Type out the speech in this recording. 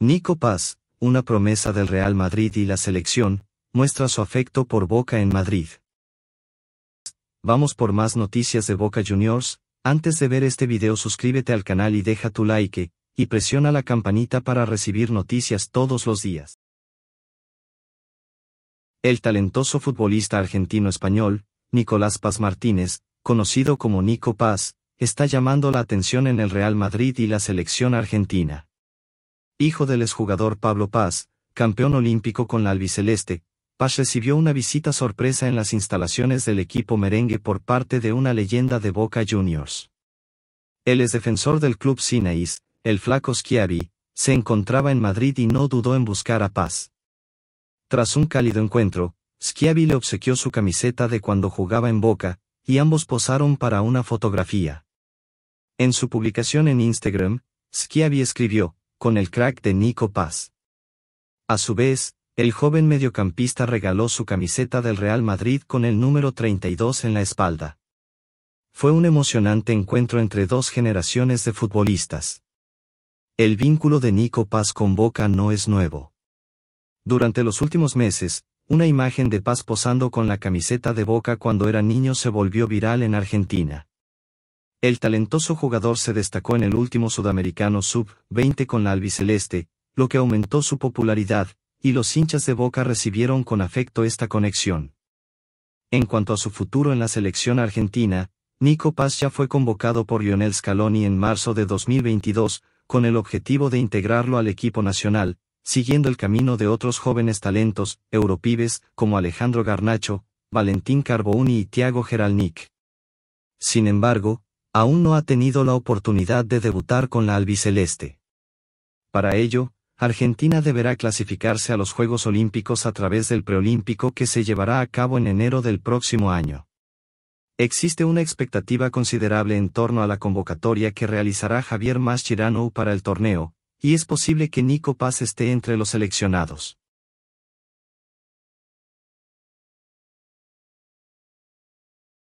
Nico Paz, una promesa del Real Madrid y la selección, muestra su afecto por Boca en Madrid. Vamos por más noticias de Boca Juniors, antes de ver este video suscríbete al canal y deja tu like, y presiona la campanita para recibir noticias todos los días. El talentoso futbolista argentino-español, Nicolás Paz Martínez, conocido como Nico Paz, está llamando la atención en el Real Madrid y la selección argentina hijo del exjugador Pablo Paz, campeón olímpico con la albiceleste, Paz recibió una visita sorpresa en las instalaciones del equipo merengue por parte de una leyenda de Boca Juniors. El exdefensor del club Sinaís, el flaco Schiavi, se encontraba en Madrid y no dudó en buscar a Paz. Tras un cálido encuentro, Schiavi le obsequió su camiseta de cuando jugaba en Boca, y ambos posaron para una fotografía. En su publicación en Instagram, Schiavi escribió, con el crack de Nico Paz. A su vez, el joven mediocampista regaló su camiseta del Real Madrid con el número 32 en la espalda. Fue un emocionante encuentro entre dos generaciones de futbolistas. El vínculo de Nico Paz con Boca no es nuevo. Durante los últimos meses, una imagen de Paz posando con la camiseta de Boca cuando era niño se volvió viral en Argentina. El talentoso jugador se destacó en el último Sudamericano Sub-20 con la albiceleste, lo que aumentó su popularidad, y los hinchas de Boca recibieron con afecto esta conexión. En cuanto a su futuro en la selección argentina, Nico Paz ya fue convocado por Lionel Scaloni en marzo de 2022, con el objetivo de integrarlo al equipo nacional, siguiendo el camino de otros jóvenes talentos, europibes, como Alejandro Garnacho, Valentín Carbouni y Thiago Geralnik. Sin embargo, aún no ha tenido la oportunidad de debutar con la albiceleste. Para ello, Argentina deberá clasificarse a los Juegos Olímpicos a través del preolímpico que se llevará a cabo en enero del próximo año. Existe una expectativa considerable en torno a la convocatoria que realizará Javier Mascherano para el torneo, y es posible que Nico Paz esté entre los seleccionados.